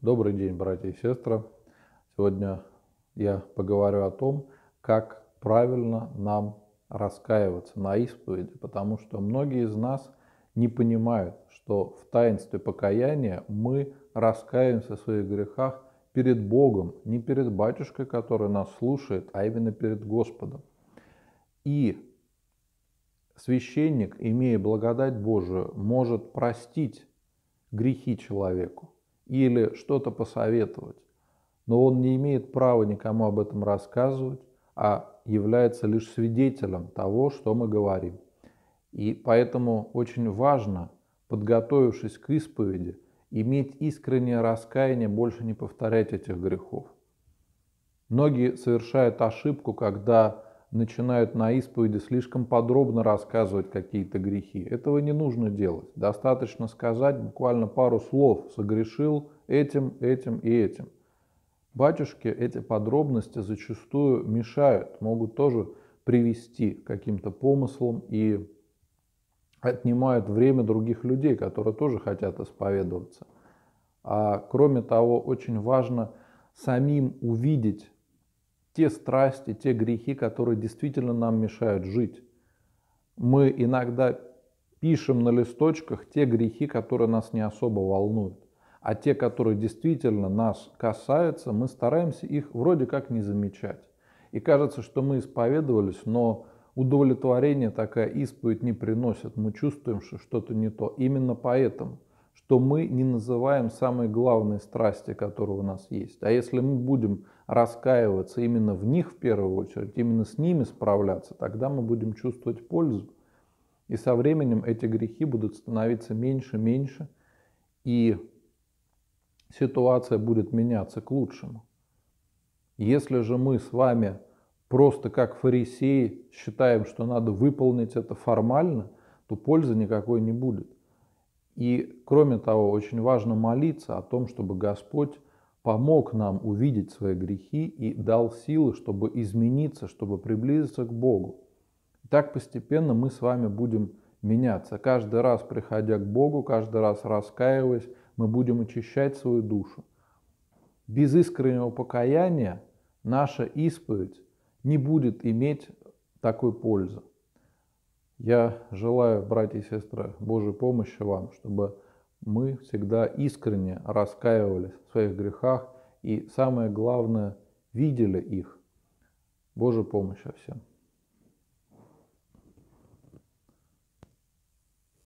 Добрый день, братья и сестры. Сегодня я поговорю о том, как правильно нам раскаиваться на исповеди, потому что многие из нас не понимают, что в таинстве покаяния мы раскаиваемся в своих грехах перед Богом, не перед батюшкой, который нас слушает, а именно перед Господом. И священник, имея благодать Божию, может простить грехи человеку, или что-то посоветовать, но он не имеет права никому об этом рассказывать, а является лишь свидетелем того, что мы говорим. И поэтому очень важно, подготовившись к исповеди, иметь искреннее раскаяние, больше не повторять этих грехов. Многие совершают ошибку, когда начинают на исповеди слишком подробно рассказывать какие-то грехи. Этого не нужно делать. Достаточно сказать буквально пару слов «согрешил этим, этим и этим». батюшки эти подробности зачастую мешают, могут тоже привести к каким-то помыслам и отнимают время других людей, которые тоже хотят исповедоваться. А кроме того, очень важно самим увидеть те страсти, те грехи, которые действительно нам мешают жить. Мы иногда пишем на листочках те грехи, которые нас не особо волнуют. А те, которые действительно нас касаются, мы стараемся их вроде как не замечать. И кажется, что мы исповедовались, но удовлетворение такая исповедь не приносит. Мы чувствуем, что что-то не то. Именно поэтому, что мы не называем самые главные страсти, которые у нас есть. А если мы будем раскаиваться именно в них в первую очередь, именно с ними справляться, тогда мы будем чувствовать пользу. И со временем эти грехи будут становиться меньше, и меньше, и ситуация будет меняться к лучшему. Если же мы с вами просто как фарисеи считаем, что надо выполнить это формально, то пользы никакой не будет. И кроме того, очень важно молиться о том, чтобы Господь помог нам увидеть свои грехи и дал силы, чтобы измениться, чтобы приблизиться к Богу. И так постепенно мы с вами будем меняться. Каждый раз, приходя к Богу, каждый раз раскаиваясь, мы будем очищать свою душу. Без искреннего покаяния наша исповедь не будет иметь такой пользы. Я желаю, братья и сестры, Божьей помощи вам, чтобы мы всегда искренне раскаивались в своих грехах и, самое главное, видели их. Божья помощь всем.